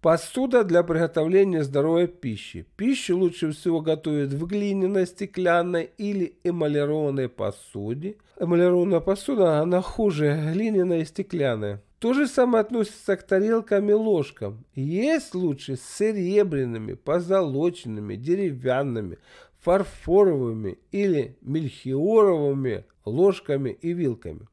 Посуда для приготовления здоровой пищи. Пищу лучше всего готовят в глиняной, стеклянной или эмалированной посуде. Эмалированная посуда, она хуже глиняной и стеклянной. То же самое относится к тарелкам и ложкам. Есть лучше с серебряными, позолоченными, деревянными, фарфоровыми или мельхиоровыми ложками и вилками.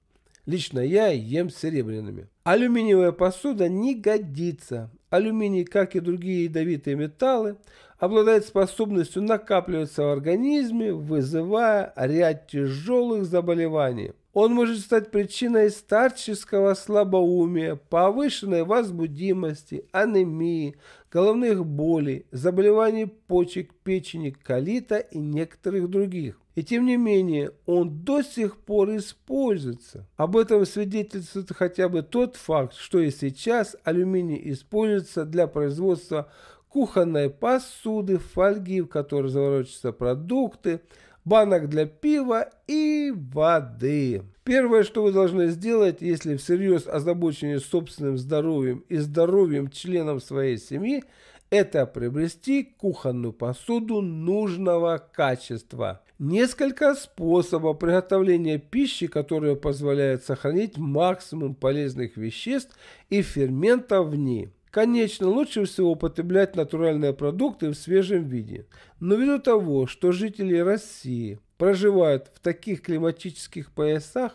Лично я ем серебряными. Алюминиевая посуда не годится алюминий, как и другие ядовитые металлы, обладает способностью накапливаться в организме, вызывая ряд тяжелых заболеваний. Он может стать причиной старческого слабоумия, повышенной возбудимости, анемии, головных болей, заболеваний почек, печени, колита и некоторых других. И тем не менее, он до сих пор используется. Об этом свидетельствует хотя бы тот факт, что и сейчас алюминий используется для производства кухонной посуды, фольги, в которой заворачиваются продукты, банок для пива и воды. Первое, что вы должны сделать, если всерьез озабочены собственным здоровьем и здоровьем членов своей семьи, это приобрести кухонную посуду нужного качества несколько способов приготовления пищи, которые позволяют сохранить максимум полезных веществ и ферментов в ней. Конечно, лучше всего употреблять натуральные продукты в свежем виде. Но ввиду того, что жители России проживают в таких климатических поясах,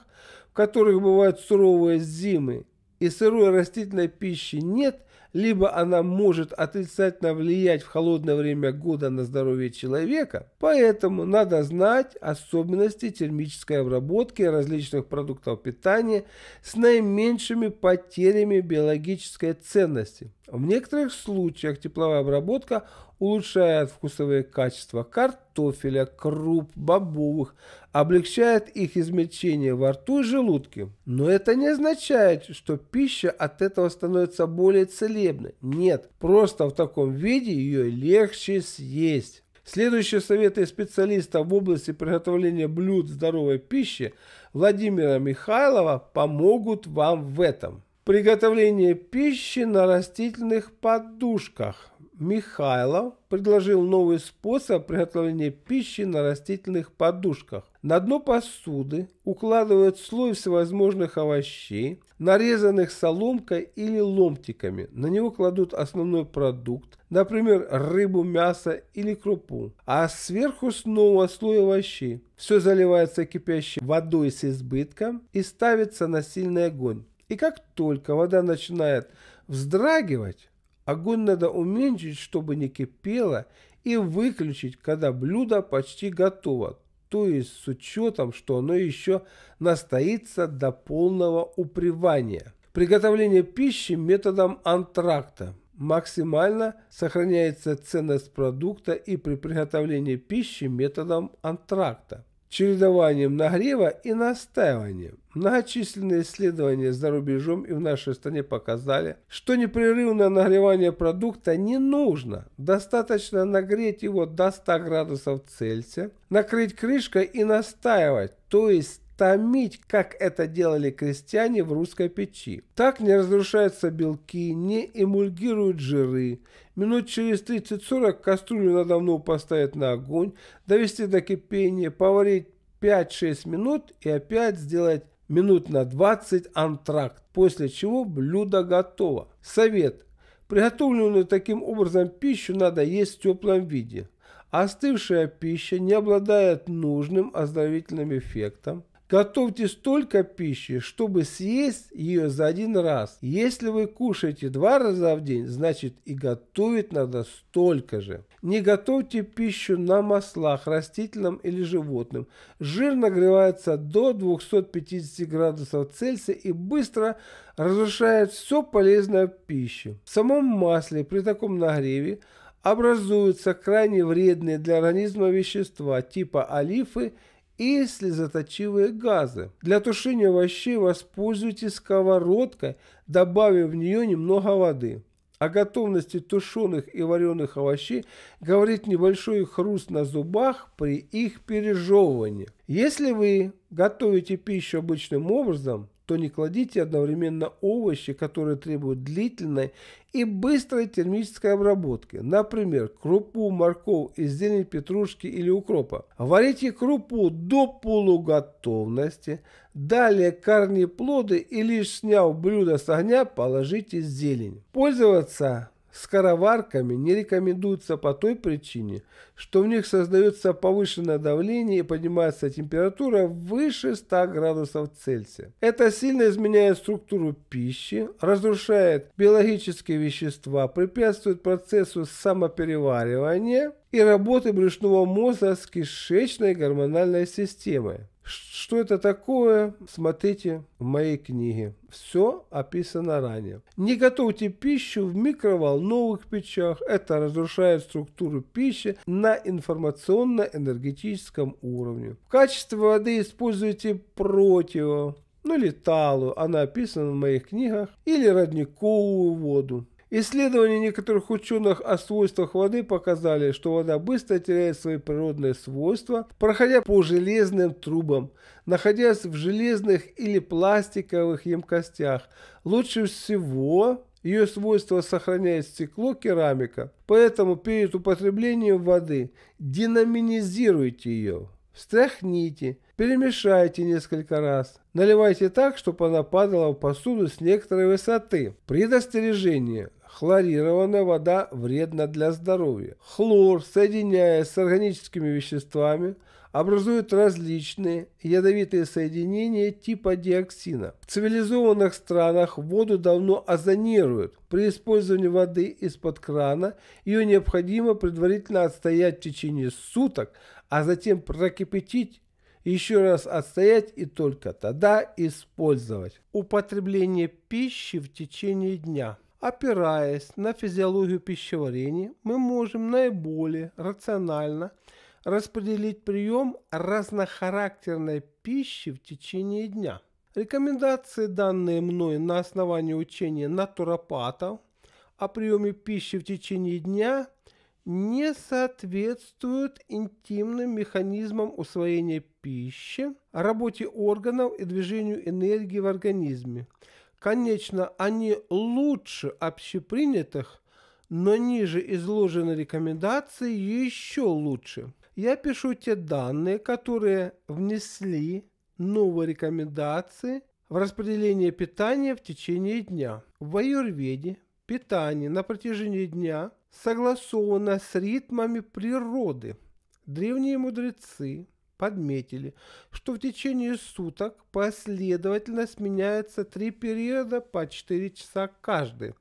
в которых бывают суровые зимы и сырой растительной пищи нет, либо она может отрицательно влиять в холодное время года на здоровье человека, поэтому надо знать особенности термической обработки различных продуктов питания с наименьшими потерями биологической ценности. В некоторых случаях тепловая обработка улучшает вкусовые качества картофеля, круп, бобовых, облегчает их измельчение во рту и желудке. Но это не означает, что пища от этого становится более целебной. Нет, просто в таком виде ее легче съесть. Следующие советы специалиста в области приготовления блюд здоровой пищи Владимира Михайлова помогут вам в этом. Приготовление пищи на растительных подушках. Михайлов предложил новый способ приготовления пищи на растительных подушках. На дно посуды укладывают слой всевозможных овощей, нарезанных соломкой или ломтиками. На него кладут основной продукт, например, рыбу, мясо или крупу, а сверху снова слой овощей. Все заливается кипящей водой с избытком и ставится на сильный огонь. И как только вода начинает вздрагивать, Огонь надо уменьшить, чтобы не кипело, и выключить, когда блюдо почти готово, то есть с учетом, что оно еще настоится до полного упривания. Приготовление пищи методом антракта. Максимально сохраняется ценность продукта и при приготовлении пищи методом антракта чередованием нагрева и настаиванием. Многочисленные исследования за рубежом и в нашей стране показали, что непрерывное нагревание продукта не нужно. Достаточно нагреть его до 100 градусов Цельсия, накрыть крышкой и настаивать, то есть томить, как это делали крестьяне в русской печи. Так не разрушаются белки, не эмульгируют жиры. Минут через 30-40 кастрюлю надо вновь поставить на огонь, довести до кипения, поварить 5-6 минут и опять сделать минут на 20 антракт, после чего блюдо готово. Совет. Приготовленную таким образом пищу надо есть в теплом виде. Остывшая пища не обладает нужным оздоровительным эффектом. Готовьте столько пищи, чтобы съесть ее за один раз. Если вы кушаете два раза в день, значит и готовить надо столько же. Не готовьте пищу на маслах, растительном или животным. Жир нагревается до 250 градусов Цельсия и быстро разрушает все полезное в пище. В самом масле при таком нагреве образуются крайне вредные для организма вещества типа олифы и слезоточивые газы. Для тушения овощей воспользуйтесь сковородкой, добавив в нее немного воды. О готовности тушеных и вареных овощей говорит небольшой хруст на зубах при их пережевывании. Если вы готовите пищу обычным образом, то не кладите одновременно овощи, которые требуют длительной и быстрой термической обработки, например, крупу, морковь из зелени петрушки или укропа. Варите крупу до полуготовности, далее корни плоды и лишь сняв блюдо с огня, положите зелень. Пользоваться Скороварками не рекомендуется по той причине, что в них создается повышенное давление и поднимается температура выше 100 градусов Цельсия. Это сильно изменяет структуру пищи, разрушает биологические вещества, препятствует процессу самопереваривания и работы брюшного мозга с кишечной гормональной системой. Что это такое, смотрите в моей книге. Все описано ранее. Не готовьте пищу в микроволновых печах. Это разрушает структуру пищи на информационно-энергетическом уровне. В качестве воды используйте противо, ну или талую, она описана в моих книгах, или родниковую воду. Исследования некоторых ученых о свойствах воды показали, что вода быстро теряет свои природные свойства, проходя по железным трубам, находясь в железных или пластиковых емкостях. Лучше всего ее свойства сохраняет стекло, керамика. Поэтому перед употреблением воды динаминизируйте ее, встряхните, перемешайте несколько раз. Наливайте так, чтобы она падала в посуду с некоторой высоты. Предостережение. Хлорированная вода вредна для здоровья. Хлор, соединяясь с органическими веществами, образует различные ядовитые соединения типа диоксина. В цивилизованных странах воду давно озонируют. При использовании воды из-под крана ее необходимо предварительно отстоять в течение суток, а затем прокипятить еще раз отстоять и только тогда использовать. Употребление пищи в течение дня – Опираясь на физиологию пищеварения, мы можем наиболее рационально распределить прием разнохарактерной пищи в течение дня. Рекомендации, данные мной на основании учения натуропатов о приеме пищи в течение дня, не соответствуют интимным механизмам усвоения пищи, работе органов и движению энергии в организме – Конечно, они лучше общепринятых, но ниже изложены рекомендации еще лучше. Я пишу те данные, которые внесли новые рекомендации в распределение питания в течение дня. В аюрведе питание на протяжении дня согласовано с ритмами природы. Древние мудрецы подметили, что в течение суток последовательно сменяются три периода по 4 часа каждый.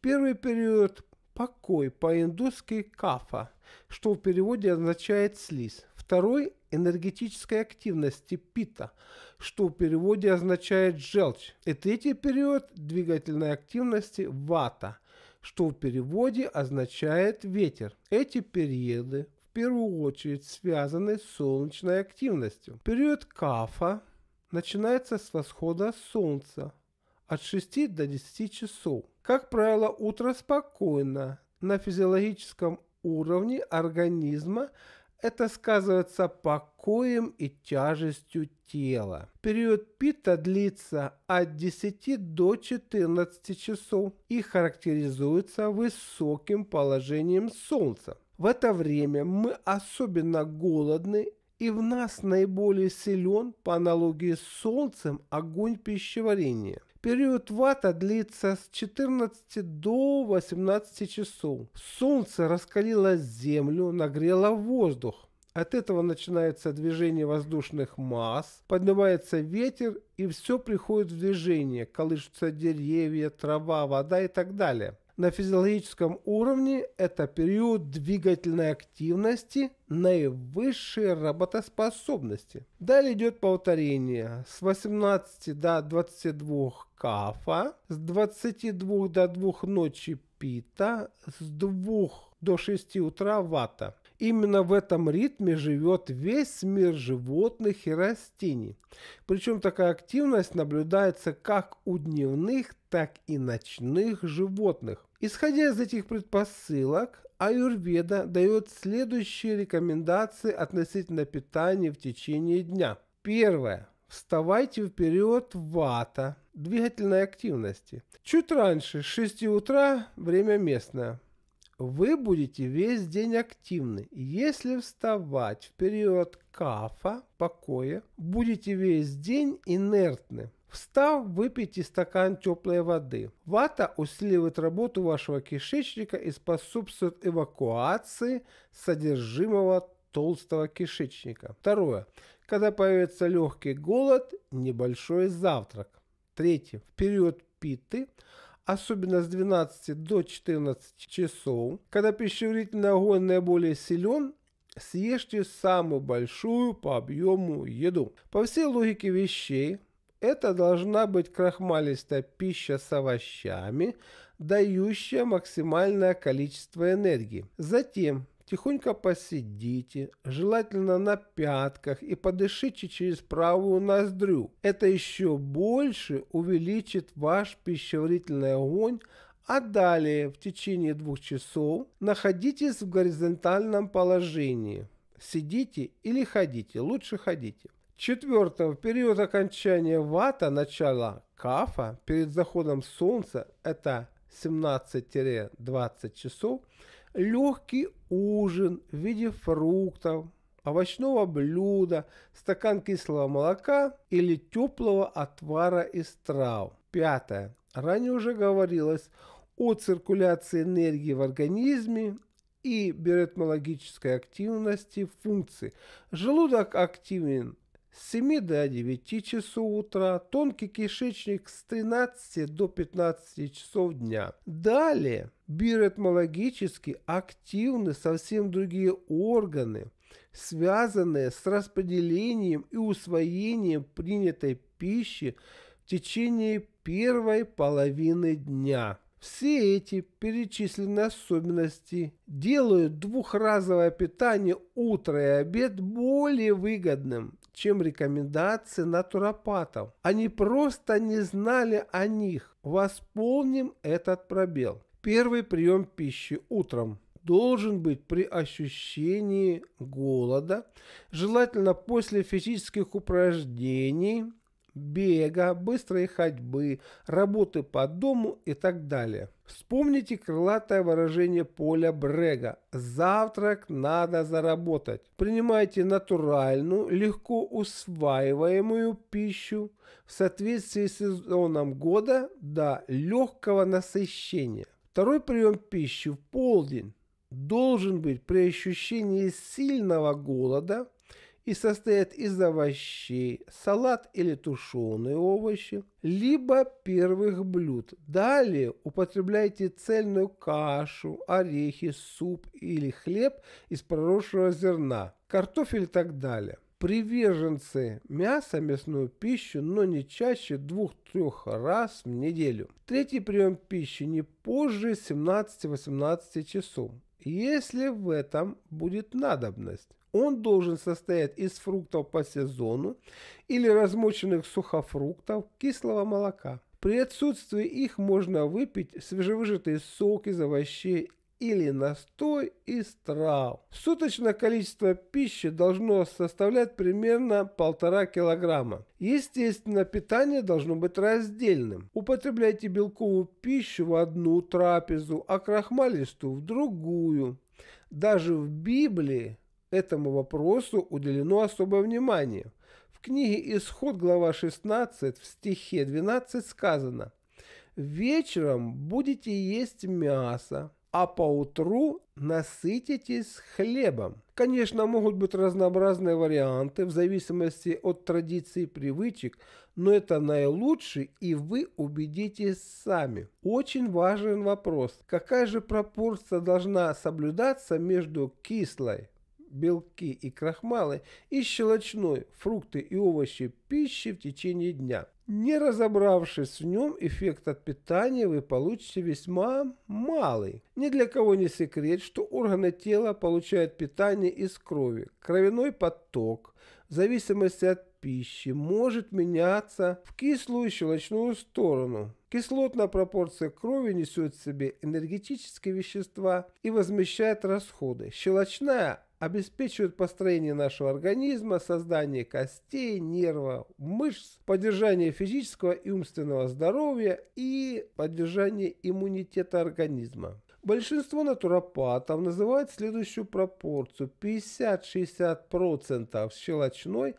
Первый период – покой по-индусски «кафа», что в переводе означает «слизь». Второй – энергетической активности пита, что в переводе означает «желчь». И третий период – двигательной активности вата, что в переводе означает «ветер». Эти периоды первую очередь связаны с солнечной активностью. Период кафа начинается с восхода солнца от 6 до 10 часов. Как правило, утро спокойно. На физиологическом уровне организма это сказывается покоем и тяжестью тела. Период пита длится от 10 до 14 часов и характеризуется высоким положением Солнца. В это время мы особенно голодны, и в нас наиболее силен, по аналогии с солнцем, огонь пищеварения. Период вата длится с 14 до 18 часов. Солнце раскалило землю, нагрело воздух. От этого начинается движение воздушных масс, поднимается ветер и все приходит в движение, колышутся деревья, трава, вода и так далее. На физиологическом уровне это период двигательной активности наивысшей работоспособности. Далее идет повторение с 18 до 22 кафа, с 22 до 2 ночи пита, с 2 до 6 утра вата. Именно в этом ритме живет весь мир животных и растений. Причем такая активность наблюдается как у дневных, так и ночных животных. Исходя из этих предпосылок, Аюрведа дает следующие рекомендации относительно питания в течение дня. Первое. Вставайте в период вата, двигательной активности. Чуть раньше, с 6 утра, время местное. Вы будете весь день активны. Если вставать в период кафа, покоя, будете весь день инертны. Встав, выпейте стакан теплой воды. Вата усиливает работу вашего кишечника и способствует эвакуации содержимого толстого кишечника. Второе. Когда появится легкий голод, небольшой завтрак. Третье. В период питы – особенно с 12 до 14 часов. Когда пищеварительный огонь наиболее силен, съешьте самую большую по объему еду. По всей логике вещей, это должна быть крахмалистая пища с овощами, дающая максимальное количество энергии. Затем Тихонько посидите, желательно на пятках и подышите через правую ноздрю. Это еще больше увеличит ваш пищеварительный огонь, а далее в течение двух часов находитесь в горизонтальном положении. Сидите или ходите, лучше ходите. Четвертое. В период окончания вата, начала кафа, перед заходом солнца, это 17-20 часов – легкий ужин в виде фруктов, овощного блюда, стакан кислого молока или теплого отвара из трав. Пятое. Ранее уже говорилось о циркуляции энергии в организме и биоритмологической активности функций. Желудок активен с 7 до 9 часов утра, тонкий кишечник с 13 до 15 часов дня. Далее биоритмологически активны совсем другие органы, связанные с распределением и усвоением принятой пищи в течение первой половины дня. Все эти перечисленные особенности делают двухразовое питание утро и обед более выгодным чем рекомендации натуропатов. Они просто не знали о них. Восполним этот пробел. Первый прием пищи утром должен быть при ощущении голода, желательно после физических упражнений, бега, быстрой ходьбы, работы по дому и так далее. Вспомните крылатое выражение Поля Брега «Завтрак надо заработать». Принимайте натуральную, легко усваиваемую пищу в соответствии с сезоном года до легкого насыщения. Второй прием пищи в полдень должен быть при ощущении сильного голода – и состоят из овощей, салат или тушеные овощи, либо первых блюд. Далее употребляйте цельную кашу, орехи, суп или хлеб из проросшего зерна, картофель и так далее. Приверженцы мяса, мясную пищу, но не чаще двух-трех раз в неделю. Третий прием пищи не позже 17-18 часов, если в этом будет надобность. Он должен состоять из фруктов по сезону или размоченных сухофруктов кислого молока. При отсутствии их можно выпить свежевыжатый сок из овощей или настой из трав. Суточное количество пищи должно составлять примерно полтора килограмма. Естественно, питание должно быть раздельным. Употребляйте белковую пищу в одну трапезу, а крахмалистую в другую. Даже в Библии Этому вопросу уделено особое внимание. В книге «Исход», глава 16, в стихе 12 сказано «Вечером будете есть мясо, а поутру насытитесь хлебом. Конечно, могут быть разнообразные варианты в зависимости от традиций и привычек, но это наилучший, и вы убедитесь сами. Очень важен вопрос, какая же пропорция должна соблюдаться между кислой, белки и крахмалы и щелочной, фрукты и овощи пищи в течение дня. Не разобравшись в нем, эффект от питания вы получите весьма малый. Ни для кого не секрет, что органы тела получают питание из крови. Кровяной поток в зависимости от пищи может меняться в кислую щелочную сторону. Кислотная пропорция крови несет в себе энергетические вещества и возмещает расходы. Щелочная обеспечивают построение нашего организма, создание костей, нервов, мышц, поддержание физического и умственного здоровья и поддержание иммунитета организма. Большинство натуропатов называют следующую пропорцию 50-60% щелочной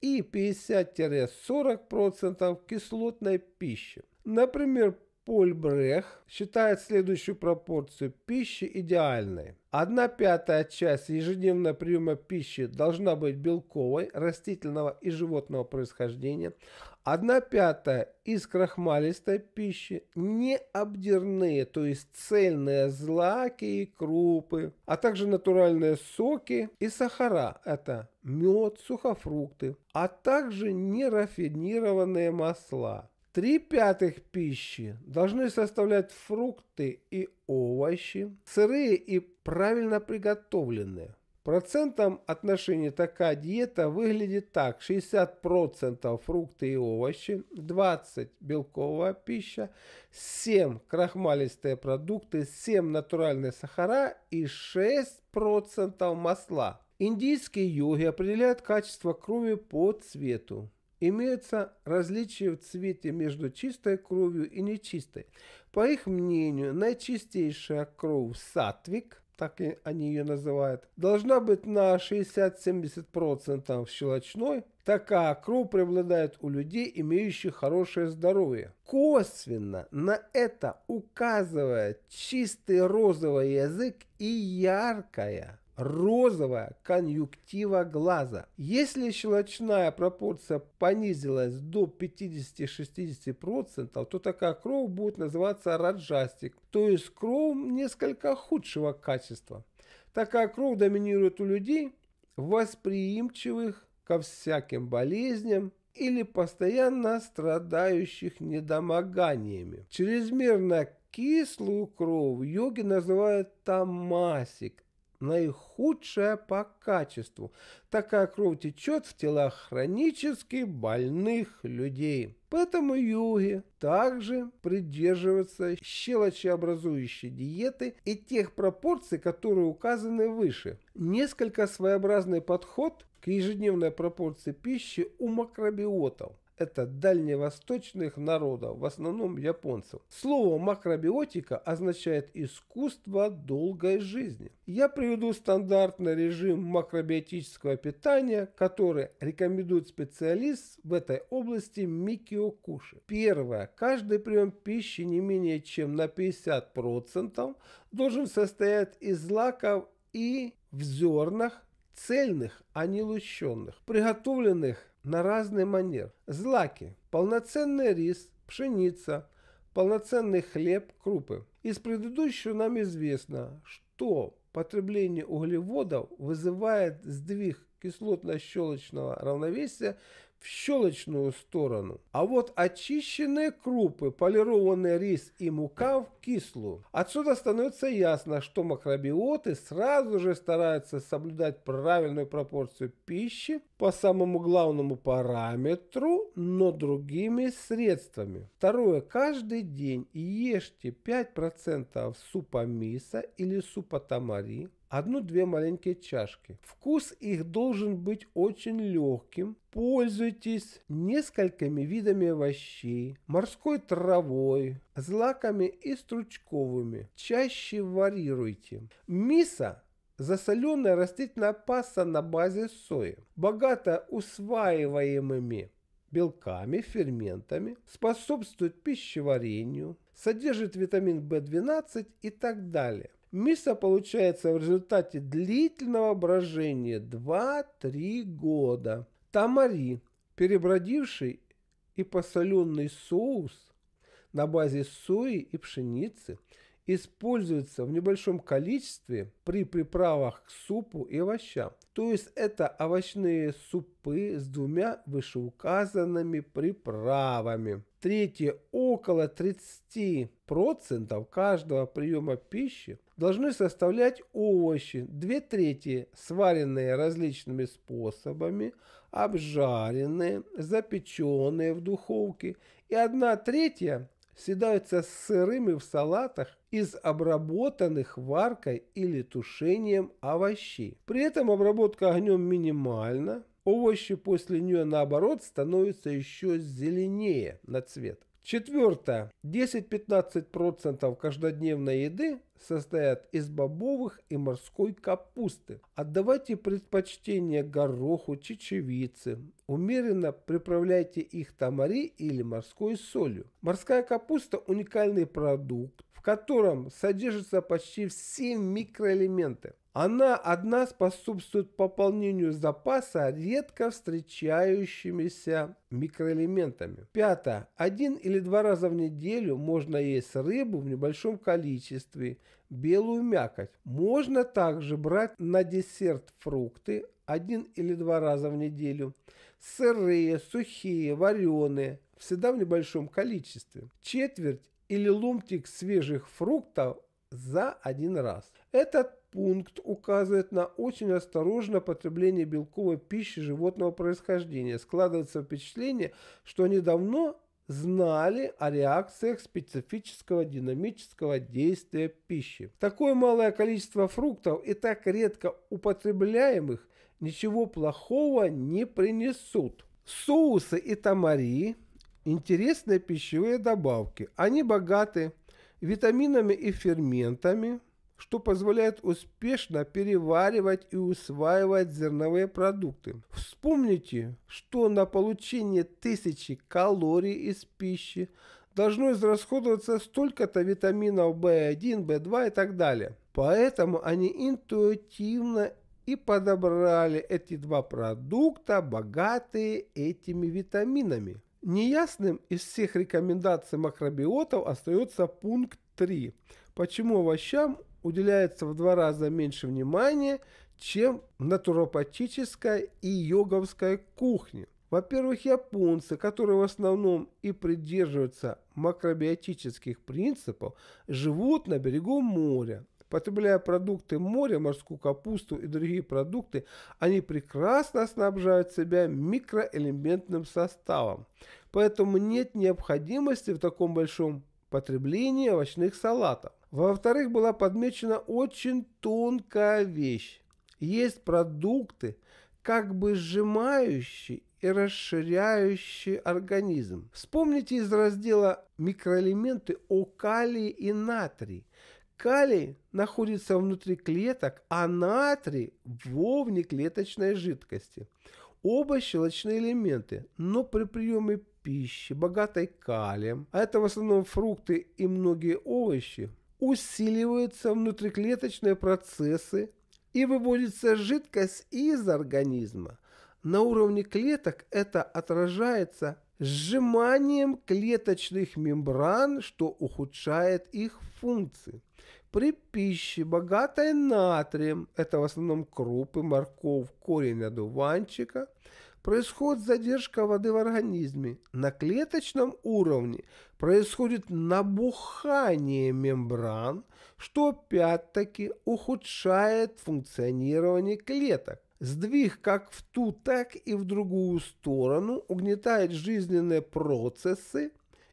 и 50-40% кислотной пищи. Например, Поль Брех считает следующую пропорцию пищи идеальной. Одна пятая часть ежедневного приема пищи должна быть белковой, растительного и животного происхождения. Одна пятая из крахмалистой пищи, не обдирные, то есть цельные злаки и крупы, а также натуральные соки и сахара, это мед, сухофрукты, а также нерафинированные масла. Три пятых пищи должны составлять фрукты и овощи, сырые и правильно приготовленные. Процентом отношение такая диета выглядит так. 60% фрукты и овощи, 20% белковая пища, 7% крахмалистые продукты, 7% натуральные сахара и 6% масла. индийские йоги определяют качество крови по цвету имеются различия в цвете между чистой кровью и нечистой. По их мнению, наичистейшая кровь сатвик, так и они ее называют, должна быть на 60-70% щелочной. Такая кровь преобладает у людей, имеющих хорошее здоровье. Косвенно на это указывает чистый розовый язык и яркая розовая конъюнктива глаза. Если щелочная пропорция понизилась до 50-60%, то такая кровь будет называться раджастик, то есть кровь несколько худшего качества. Такая кровь доминирует у людей, восприимчивых ко всяким болезням, или постоянно страдающих недомоганиями. Чрезмерно кислую кровь йоги называют тамасик, наихудшая по качеству. Такая кровь течет в телах хронически больных людей. Поэтому юги также придерживаются щелочеобразующей диеты и тех пропорций, которые указаны выше. Несколько своеобразный подход к ежедневной пропорции пищи у макробиотов это дальневосточных народов, в основном японцев. Слово макробиотика означает искусство долгой жизни. Я приведу стандартный режим макробиотического питания, который рекомендует специалист в этой области Микио Куши. Первое. Каждый прием пищи не менее чем на 50% должен состоять из злаков и в зернах цельных, а не лущенных, приготовленных на разный манер. Злаки, полноценный рис, пшеница, полноценный хлеб, крупы. Из предыдущего нам известно, что потребление углеводов вызывает сдвиг кислотно-щелочного равновесия в щелочную сторону. А вот очищенные крупы, полированный рис и мука в кислую. Отсюда становится ясно, что макробиоты сразу же стараются соблюдать правильную пропорцию пищи по самому главному параметру, но другими средствами. Второе. Каждый день ешьте 5% супа миса или супа тамари, одну-две маленькие чашки. Вкус их должен быть очень легким. Пользуйтесь несколькими видами овощей, морской травой, злаками и стручковыми. Чаще варьируйте. Миса засоленная растительная паста на базе сои, богата усваиваемыми белками, ферментами, способствует пищеварению, содержит витамин В12 и так далее. Мисо получается в результате длительного брожения 2-3 года. Тамари, перебродивший и посоленный соус на базе сои и пшеницы, используется в небольшом количестве при приправах к супу и овощам. То есть это овощные супы с двумя вышеуказанными приправами. Третье, около 30% каждого приема пищи должны составлять овощи, две трети сваренные различными способами, обжаренные, запеченные в духовке и одна третья съедаются сырыми в салатах из обработанных варкой или тушением овощей. При этом обработка огнем минимальна, овощи после нее наоборот становятся еще зеленее на цвет. Четвертое. 10-15% каждодневной еды состоят из бобовых и морской капусты. Отдавайте предпочтение гороху, чечевице. Умеренно приправляйте их тамари или морской солью. Морская капуста – уникальный продукт, в котором содержатся почти все микроэлементы. Она одна способствует пополнению запаса редко встречающимися микроэлементами. Пятое. Один или два раза в неделю можно есть рыбу в небольшом количестве, белую мякоть. Можно также брать на десерт фрукты один или два раза в неделю, сырые, сухие, вареные, всегда в небольшом количестве. Четверть или ломтик свежих фруктов за один раз. Это пункт указывает на очень осторожное потребление белковой пищи животного происхождения. Складывается впечатление, что они давно знали о реакциях специфического динамического действия пищи. Такое малое количество фруктов и так редко употребляемых ничего плохого не принесут. Соусы и тамари – интересные пищевые добавки. Они богаты витаминами и ферментами – что позволяет успешно переваривать и усваивать зерновые продукты. Вспомните, что на получение тысячи калорий из пищи должно израсходоваться столько-то витаминов В 1 В 2 и так далее. Поэтому они интуитивно и подобрали эти два продукта, богатые этими витаминами. Неясным из всех рекомендаций макробиотов остается пункт 3. Почему овощам уделяется в два раза меньше внимания, чем натуропатическая и йоговская кухня. Во-первых, японцы, которые в основном и придерживаются макробиотических принципов, живут на берегу моря. Потребляя продукты моря, морскую капусту и другие продукты, они прекрасно снабжают себя микроэлементным составом. Поэтому нет необходимости в таком большом потреблении овощных салатов. Во-вторых, была подмечена очень тонкая вещь. Есть продукты, как бы сжимающие и расширяющие организм. Вспомните из раздела «Микроэлементы» о калии и натрии. Калий находится внутри клеток, а натрий во внеклеточной жидкости. Оба щелочные элементы, но при приеме пищи, богатой калием, а это в основном фрукты и многие овощи, усиливаются внутриклеточные процессы и выводится жидкость из организма. На уровне клеток это отражается сжиманием клеточных мембран, что ухудшает их функции. При пище, богатой натрием, это в основном крупы, морковь, корень одуванчика – происходит задержка воды в организме. На клеточном уровне происходит набухание мембран, что опять-таки ухудшает функционирование клеток. Сдвиг как в ту, так и в другую сторону угнетает жизненные процессы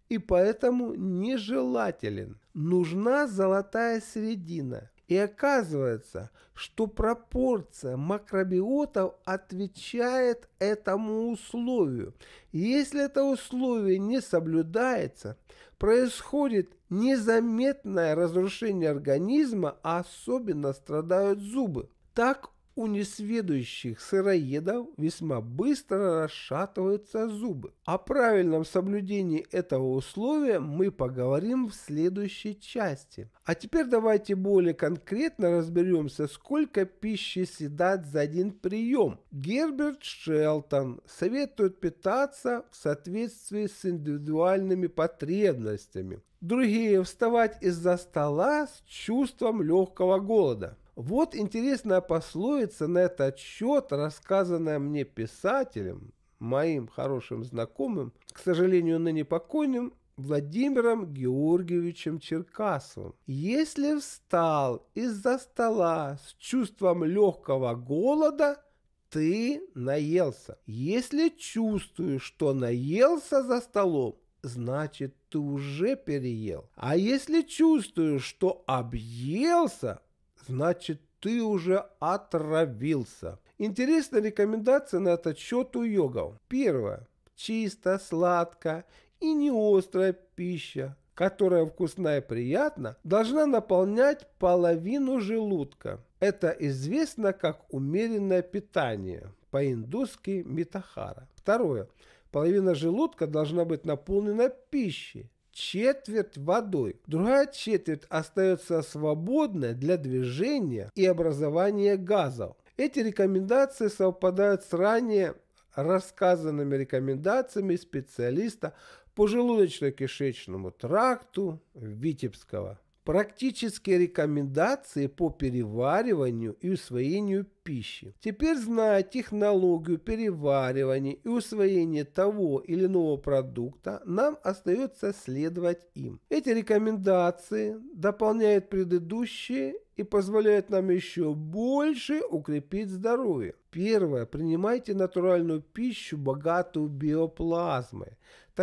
и поэтому нежелателен. Нужна золотая середина. И оказывается, что пропорция макробиотов отвечает этому условию. Если это условие не соблюдается, происходит незаметное разрушение организма, а особенно страдают зубы. Так у несведущих сыроедов весьма быстро расшатываются зубы. О правильном соблюдении этого условия мы поговорим в следующей части. А теперь давайте более конкретно разберемся, сколько пищи съедать за один прием. Герберт Шелтон советует питаться в соответствии с индивидуальными потребностями. Другие вставать из-за стола с чувством легкого голода. Вот интересная пословица на этот счет, рассказанная мне писателем, моим хорошим знакомым, к сожалению, ныне покойным, Владимиром Георгиевичем Черкасовым. Если встал из-за стола с чувством легкого голода, ты наелся. Если чувствуешь, что наелся за столом, значит ты уже переел. А если чувствуешь, что объелся, значит, ты уже отравился. Интересная рекомендация на этот счет у йогов. Первое. Чисто, сладко и не острая пища, которая вкусна и приятна, должна наполнять половину желудка. Это известно как умеренное питание, по-индусски митахара. Второе. Половина желудка должна быть наполнена пищей, четверть водой. Другая четверть остается свободной для движения и образования газов. Эти рекомендации совпадают с ранее рассказанными рекомендациями специалиста по желудочно-кишечному тракту Витебского. Практические рекомендации по перевариванию и усвоению пищи. Теперь зная технологию переваривания и усвоения того или иного продукта, нам остается следовать им. Эти рекомендации дополняют предыдущие и позволяют нам еще больше укрепить здоровье. Первое. Принимайте натуральную пищу, богатую биоплазмой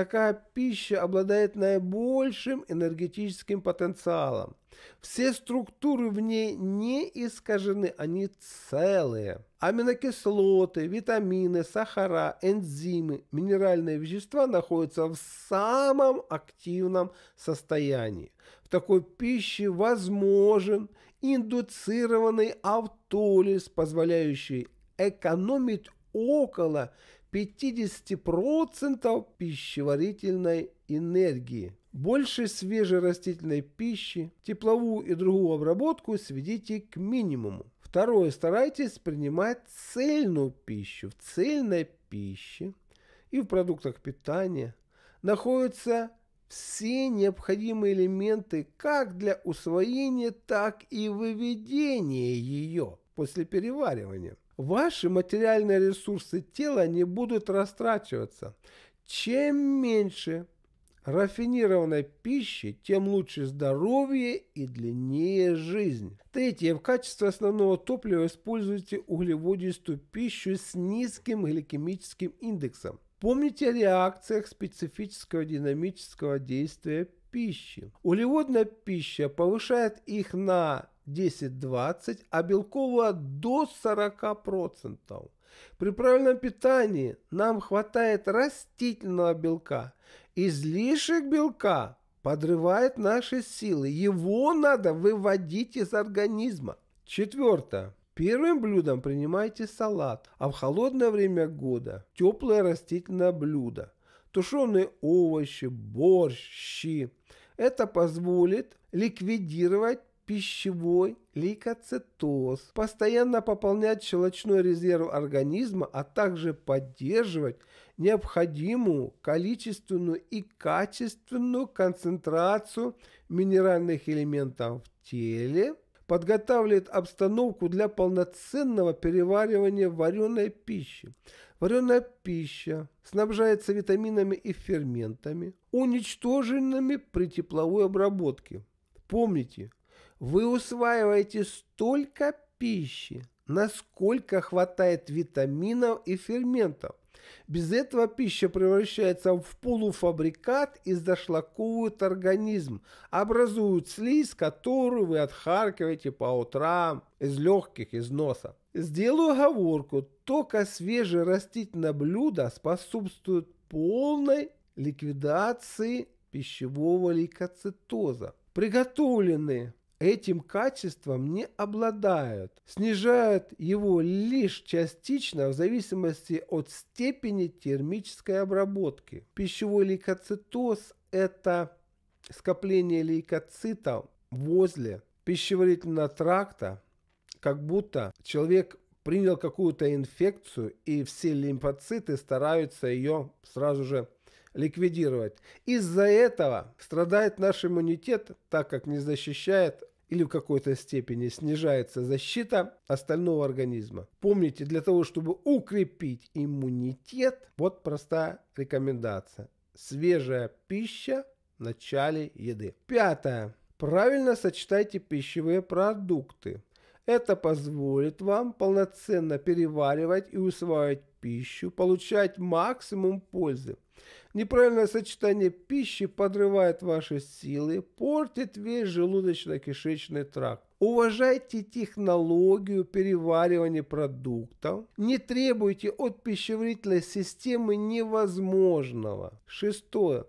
такая пища обладает наибольшим энергетическим потенциалом. Все структуры в ней не искажены, они целые. Аминокислоты, витамины, сахара, энзимы, минеральные вещества находятся в самом активном состоянии. В такой пище возможен индуцированный автолиз, позволяющий экономить около 50% пищеварительной энергии. Больше свежей растительной пищи, тепловую и другую обработку сведите к минимуму. Второе, старайтесь принимать цельную пищу. В цельной пище и в продуктах питания находятся все необходимые элементы как для усвоения, так и выведения ее после переваривания. Ваши материальные ресурсы тела не будут растрачиваться. Чем меньше рафинированной пищи, тем лучше здоровье и длиннее жизнь. Третье. В качестве основного топлива используйте углеводистую пищу с низким гликемическим индексом. Помните о реакциях специфического динамического действия пищи. Углеводная пища повышает их на 10-20, а белкового до 40%. При правильном питании нам хватает растительного белка. Излишек белка подрывает наши силы. Его надо выводить из организма. Четвертое. Первым блюдом принимайте салат, а в холодное время года теплое растительное блюдо. Тушеные овощи, борщ, щи. Это позволит ликвидировать пищевой лейкоцитоз, постоянно пополнять щелочной резерв организма, а также поддерживать необходимую количественную и качественную концентрацию минеральных элементов в теле, подготавливает обстановку для полноценного переваривания вареной пищи. Вареная пища снабжается витаминами и ферментами, уничтоженными при тепловой обработке. Помните, вы усваиваете столько пищи, насколько хватает витаминов и ферментов. Без этого пища превращается в полуфабрикат и зашлаковывает организм, образуют слизь, которую вы отхаркиваете по утрам из легких, из носа. Сделаю оговорку, только свежие растительное блюдо способствует полной ликвидации пищевого лейкоцитоза. Приготовленные этим качеством не обладают, снижают его лишь частично в зависимости от степени термической обработки. Пищевой лейкоцитоз – это скопление лейкоцитов возле пищеварительного тракта, как будто человек принял какую-то инфекцию, и все лимфоциты стараются ее сразу же ликвидировать. Из-за этого страдает наш иммунитет, так как не защищает или в какой-то степени снижается защита остального организма. Помните, для того, чтобы укрепить иммунитет, вот простая рекомендация. Свежая пища в начале еды. Пятое. Правильно сочетайте пищевые продукты. Это позволит вам полноценно переваривать и усваивать пищу, получать максимум пользы. Неправильное сочетание пищи подрывает ваши силы, портит весь желудочно-кишечный тракт. Уважайте технологию переваривания продуктов. Не требуйте от пищеварительной системы невозможного. Шестое.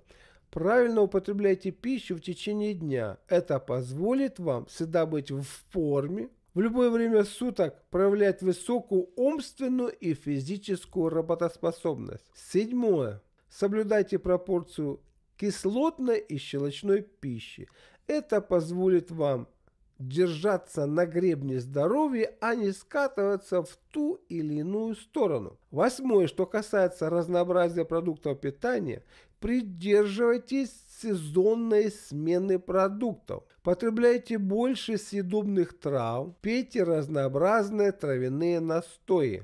Правильно употребляйте пищу в течение дня. Это позволит вам всегда быть в форме, в любое время суток проявлять высокую умственную и физическую работоспособность. Седьмое. Соблюдайте пропорцию кислотной и щелочной пищи. Это позволит вам держаться на гребне здоровья, а не скатываться в ту или иную сторону. Восьмое, что касается разнообразия продуктов питания, Придерживайтесь сезонной смены продуктов. Потребляйте больше съедобных трав, пейте разнообразные травяные настои.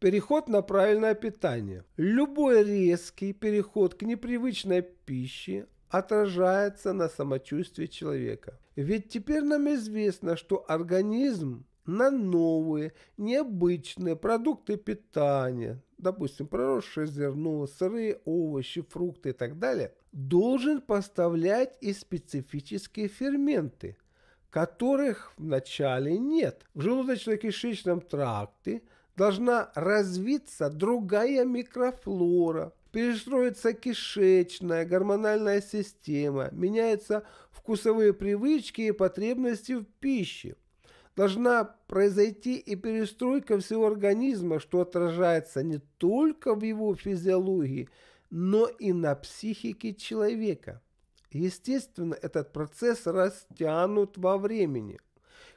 Переход на правильное питание. Любой резкий переход к непривычной пище отражается на самочувствии человека. Ведь теперь нам известно, что организм на новые, необычные продукты питания допустим, проросшие зерно, сырые овощи, фрукты и так далее, должен поставлять и специфические ферменты, которых вначале нет. В желудочно-кишечном тракте должна развиться другая микрофлора, перестроится кишечная, гормональная система, меняются вкусовые привычки и потребности в пище должна произойти и перестройка всего организма, что отражается не только в его физиологии, но и на психике человека. Естественно, этот процесс растянут во времени.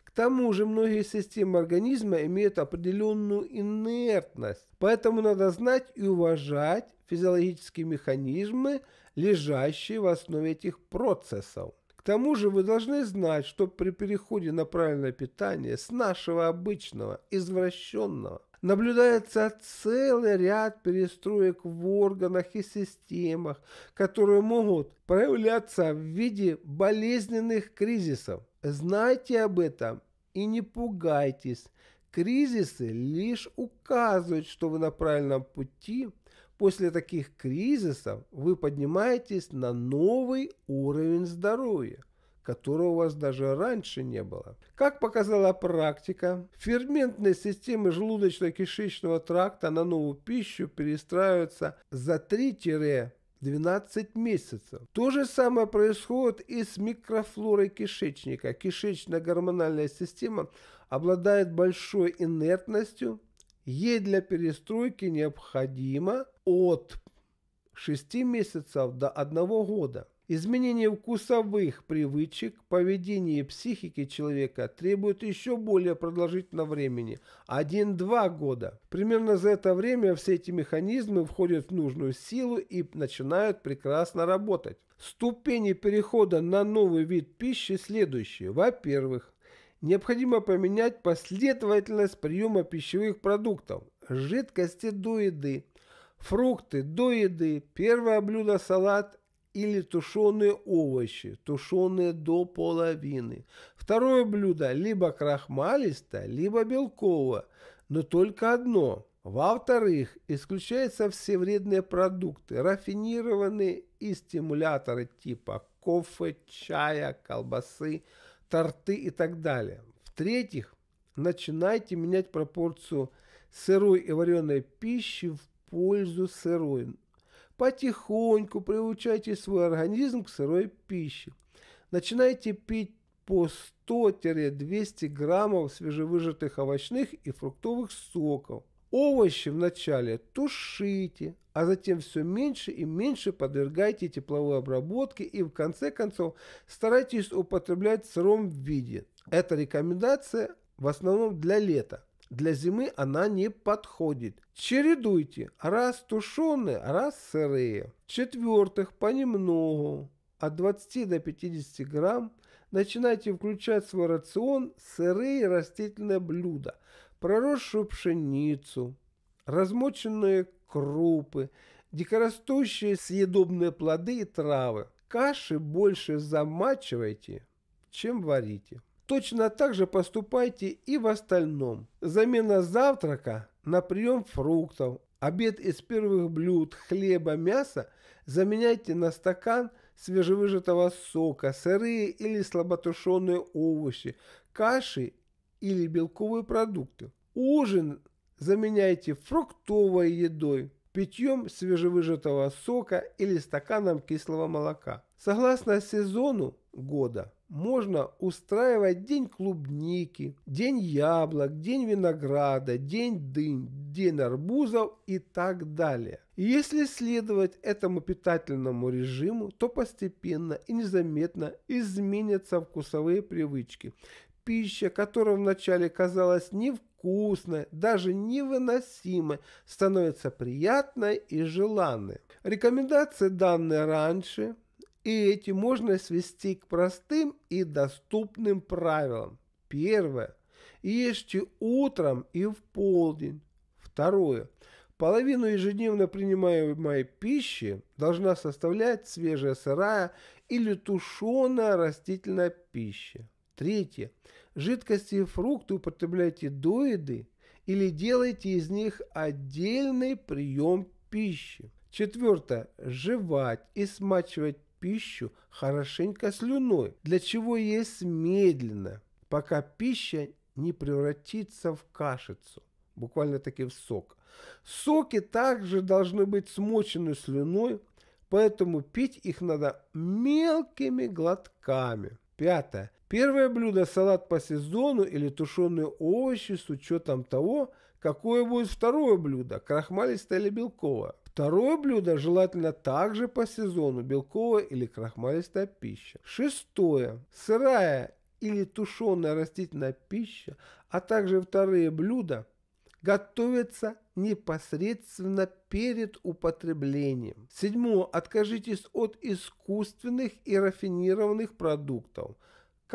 К тому же многие системы организма имеют определенную инертность, поэтому надо знать и уважать физиологические механизмы, лежащие в основе этих процессов тому же вы должны знать, что при переходе на правильное питание с нашего обычного, извращенного, наблюдается целый ряд перестроек в органах и системах, которые могут проявляться в виде болезненных кризисов. Знайте об этом и не пугайтесь. Кризисы лишь указывают, что вы на правильном пути – После таких кризисов вы поднимаетесь на новый уровень здоровья, которого у вас даже раньше не было. Как показала практика, ферментные системы желудочно-кишечного тракта на новую пищу перестраиваются за 3 12 месяцев. То же самое происходит и с микрофлорой кишечника. Кишечно-гормональная система обладает большой инертностью, Ей для перестройки необходимо от 6 месяцев до 1 года. Изменение вкусовых привычек, поведения и психики человека требует еще более продолжительного времени – 1-2 года. Примерно за это время все эти механизмы входят в нужную силу и начинают прекрасно работать. Ступени перехода на новый вид пищи следующие. Во-первых, необходимо поменять последовательность приема пищевых продуктов, жидкости до еды, фрукты до еды, первое блюдо салат или тушеные овощи, тушеные до половины. Второе блюдо либо крахмалистое, либо белковое, но только одно. Во-вторых, исключаются все вредные продукты, рафинированные и стимуляторы типа кофе, чая, колбасы торты и так далее. В-третьих, начинайте менять пропорцию сырой и вареной пищи в пользу сырой. Потихоньку приучайте свой организм к сырой пище. Начинайте пить по 100-200 граммов свежевыжатых овощных и фруктовых соков. Овощи вначале тушите, а затем все меньше и меньше подвергайте тепловой обработке и в конце концов старайтесь употреблять в сыром виде. Эта рекомендация в основном для лета. Для зимы она не подходит. Чередуйте раз тушеные, раз сырые. четвертых понемногу, от 20 до 50 грамм, начинайте включать в свой рацион сырые растительные блюда, проросшую пшеницу, размоченные крупы, дикорастущие съедобные плоды и травы. Каши больше замачивайте, чем варите. Точно так же поступайте и в остальном. Замена завтрака на прием фруктов, обед из первых блюд, хлеба, мяса заменяйте на стакан свежевыжатого сока, сырые или слаботушеные овощи, каши или белковые продукты. Ужин Заменяйте фруктовой едой, питьем свежевыжатого сока или стаканом кислого молока. Согласно сезону года можно устраивать день клубники, день яблок, день винограда, день дынь, день арбузов и так далее. если следовать этому питательному режиму, то постепенно и незаметно изменятся вкусовые привычки. Пища, которая вначале казалась невкусной, вкусное, даже невыносимое, становится приятное и желанное. Рекомендации, данные раньше, и эти можно свести к простым и доступным правилам. Первое. Ешьте утром и в полдень. Второе. Половину ежедневно принимаемой пищи должна составлять свежая сырая или тушеная растительная пища. Третье. Жидкости фрукты употребляйте до еды или делайте из них отдельный прием пищи. Четвертое. Жевать и смачивать пищу хорошенько слюной, для чего есть медленно, пока пища не превратится в кашицу, буквально таки в сок. Соки также должны быть смочены слюной, поэтому пить их надо мелкими глотками. Пятое. Первое блюдо – салат по сезону или тушеные овощи с учетом того, какое будет второе блюдо – крахмалистое или белковое. Второе блюдо желательно также по сезону – белковая или крахмалистая пища. Шестое – сырая или тушеная растительная пища, а также вторые блюда готовятся непосредственно перед употреблением. Седьмое. Откажитесь от искусственных и рафинированных продуктов –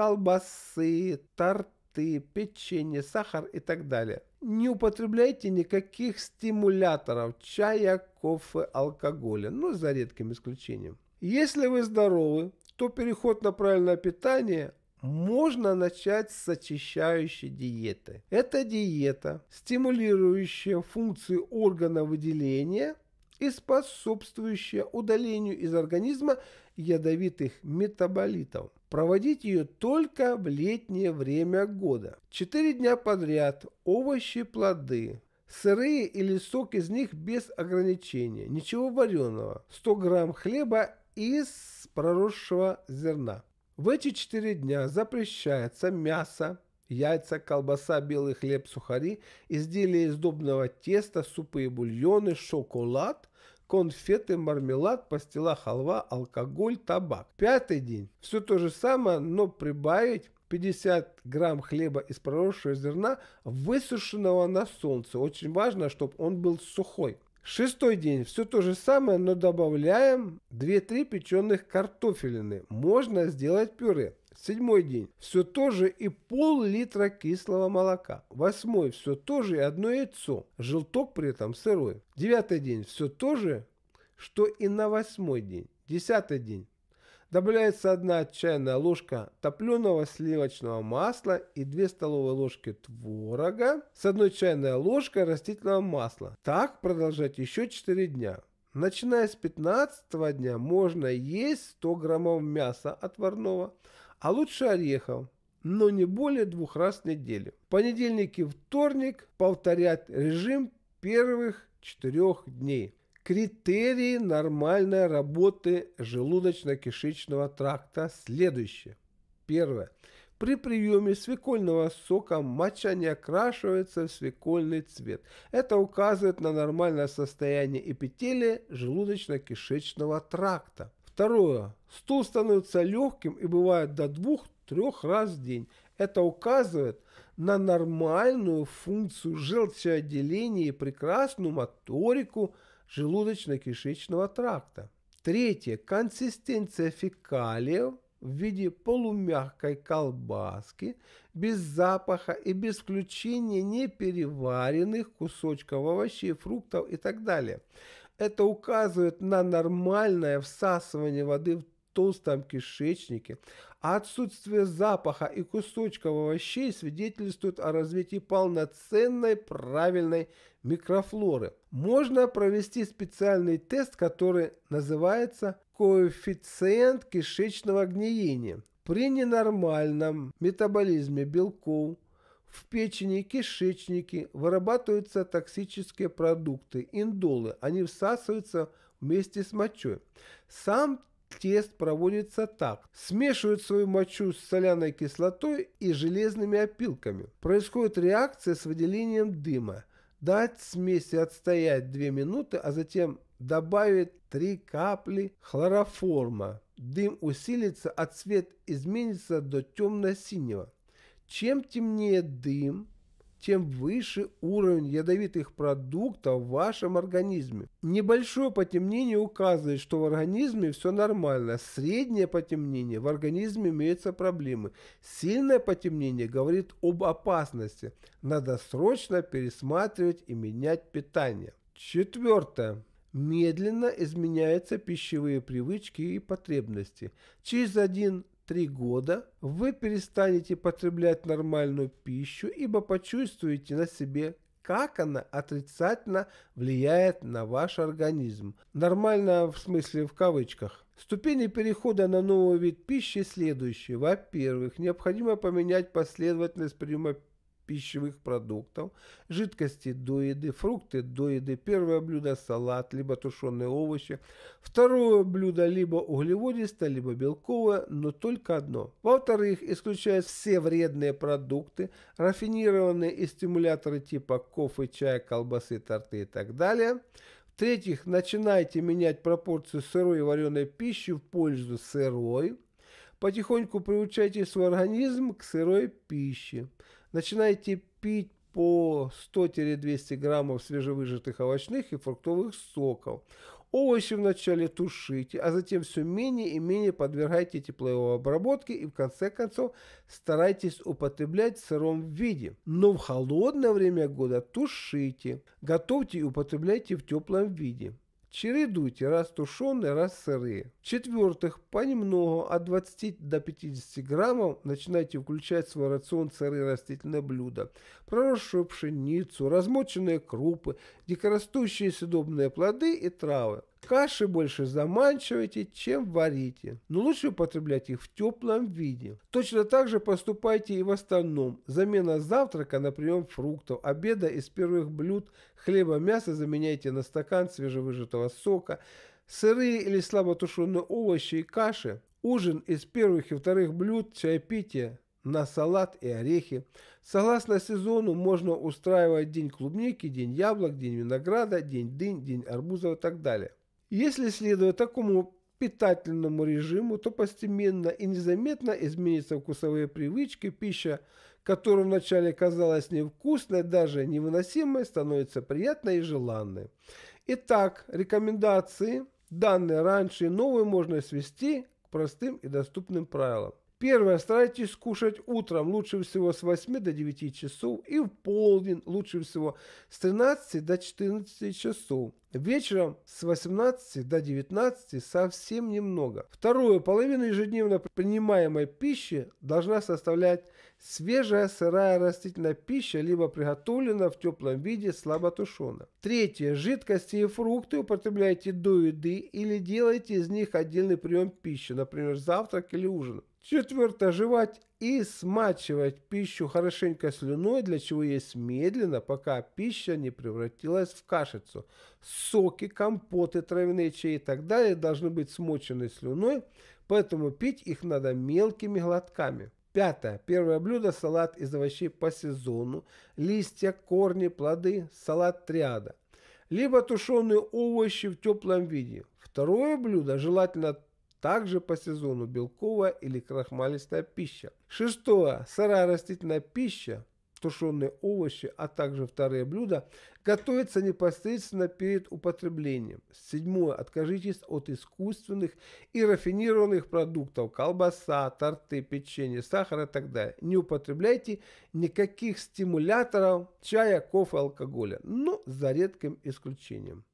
колбасы, торты, печенье, сахар и так далее. Не употребляйте никаких стимуляторов, чая, кофе, алкоголя, ну за редким исключением. Если вы здоровы, то переход на правильное питание можно начать с очищающей диеты. Это диета, стимулирующая функции органа выделения и способствующая удалению из организма ядовитых метаболитов. Проводить ее только в летнее время года. Четыре дня подряд овощи, плоды, сырые или сок из них без ограничения, ничего вареного, 100 грамм хлеба из проросшего зерна. В эти четыре дня запрещается мясо, яйца, колбаса, белый хлеб, сухари, изделия из добного теста, супы и бульоны, шоколад, конфеты, мармелад, пастила, халва, алкоголь, табак. Пятый день. Все то же самое, но прибавить 50 грамм хлеба из проросшего зерна, высушенного на солнце. Очень важно, чтобы он был сухой. Шестой день. Все то же самое, но добавляем 2-3 печеных картофелины. Можно сделать пюре. Седьмой день. Все то же и пол-литра кислого молока. Восьмой. Все то же и одно яйцо. Желток при этом сырой. Девятый день. Все то же, что и на восьмой день. Десятый день. Добавляется одна чайная ложка топленого сливочного масла и 2 столовые ложки творога с одной чайной ложкой растительного масла. Так продолжать еще 4 дня. Начиная с 15 дня можно есть 100 граммов мяса отварного, а лучше орехов, но не более двух раз в неделю. В понедельник и вторник повторять режим первых четырех дней. Критерии нормальной работы желудочно-кишечного тракта следующие. Первое. При приеме свекольного сока моча не окрашивается в свекольный цвет. Это указывает на нормальное состояние эпителия желудочно-кишечного тракта. Второе. Стул становится легким и бывает до двух-трех раз в день. Это указывает на нормальную функцию желчеотделения и прекрасную моторику желудочно-кишечного тракта. Третье. Консистенция фекалиев в виде полумягкой колбаски, без запаха и без включения непереваренных кусочков овощей, фруктов и так далее – это указывает на нормальное всасывание воды в толстом кишечнике, а отсутствие запаха и кусочков овощей свидетельствует о развитии полноценной правильной микрофлоры. Можно провести специальный тест, который называется коэффициент кишечного гниения. При ненормальном метаболизме белков – в печени, и кишечнике вырабатываются токсические продукты, индолы. Они всасываются вместе с мочой. Сам тест проводится так. Смешивают свою мочу с соляной кислотой и железными опилками. Происходит реакция с выделением дыма. Дать смеси отстоять 2 минуты, а затем добавить 3 капли хлороформа. Дым усилится, а цвет изменится до темно-синего. Чем темнее дым, тем выше уровень ядовитых продуктов в вашем организме. Небольшое потемнение указывает, что в организме все нормально. Среднее потемнение – в организме имеются проблемы. Сильное потемнение говорит об опасности. Надо срочно пересматривать и менять питание. Четвертое. Медленно изменяются пищевые привычки и потребности. Через один три года вы перестанете потреблять нормальную пищу, ибо почувствуете на себе, как она отрицательно влияет на ваш организм. Нормально в смысле в кавычках. Ступени перехода на новый вид пищи следующие. Во-первых, необходимо поменять последовательность приема пищевых продуктов, жидкости до еды, фрукты до еды, первое блюдо салат, либо тушеные овощи, второе блюдо либо углеводистое, либо белковое, но только одно. Во-вторых, исключает все вредные продукты, рафинированные и стимуляторы типа кофе, чая, колбасы, торты и так далее. В-третьих, начинайте менять пропорцию сырой и вареной пищи в пользу сырой. Потихоньку приучайте свой организм к сырой пище. Начинайте пить по 100-200 граммов свежевыжатых овощных и фруктовых соков. Овощи вначале тушите, а затем все менее и менее подвергайте тепловой обработке и в конце концов старайтесь употреблять в сыром виде. Но в холодное время года тушите, готовьте и употребляйте в теплом виде. Чередуйте раз тушеные, раз сырые. В-четвертых, понемногу от 20 до 50 граммов начинайте включать в свой рацион сырые растительные блюда. Проросшую пшеницу, размоченные крупы, дикорастущие съедобные плоды и травы. Каши больше заманчивайте, чем варите, но лучше употреблять их в теплом виде. Точно так же поступайте и в остальном. Замена завтрака на прием фруктов, обеда из первых блюд, хлеба, мяса заменяйте на стакан свежевыжатого сока, сырые или слаботушеные овощи и каши, ужин из первых и вторых блюд, чаепитие на салат и орехи. Согласно сезону можно устраивать день клубники, день яблок, день винограда, день дынь, день арбузов и так далее. Если следовать такому питательному режиму, то постепенно и незаметно изменятся вкусовые привычки, пища, которая вначале казалась невкусной, даже невыносимой, становится приятной и желанной. Итак, рекомендации, данные раньше и новые, можно свести к простым и доступным правилам. Первое, старайтесь кушать утром, лучше всего с 8 до 9 часов, и в полдень, лучше всего с 13 до 14 часов. Вечером с 18 до 19 совсем немного. Второе, половина ежедневно принимаемой пищи должна составлять свежая сырая растительная пища, либо приготовлена в теплом виде слаботушена. Третье, жидкости и фрукты употребляйте до еды или делайте из них отдельный прием пищи, например, завтрак или ужин. Четвертое – жевать и смачивать пищу хорошенько слюной, для чего есть медленно, пока пища не превратилась в кашицу. Соки, компоты, травяные чаи и так далее должны быть смочены слюной, поэтому пить их надо мелкими глотками. Пятое. Первое блюдо – салат из овощей по сезону, листья, корни, плоды, салат триада. Либо тушеные овощи в теплом виде. Второе блюдо желательно также по сезону белковая или крахмалистая пища. Шестое. Сырая растительная пища, тушеные овощи, а также вторые блюда, готовятся непосредственно перед употреблением. Седьмое. Откажитесь от искусственных и рафинированных продуктов, колбаса, торты, печенье, сахара и так далее. Не употребляйте никаких стимуляторов, чая, кофе, алкоголя, но ну, за редким исключением.